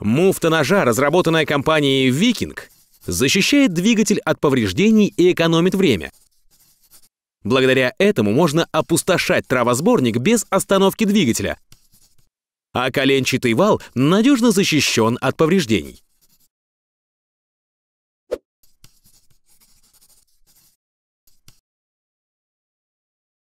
Муфта ножа, разработанная компанией Viking, защищает двигатель от повреждений и экономит время. Благодаря этому можно опустошать травосборник без остановки двигателя, а коленчатый вал надежно защищен от повреждений.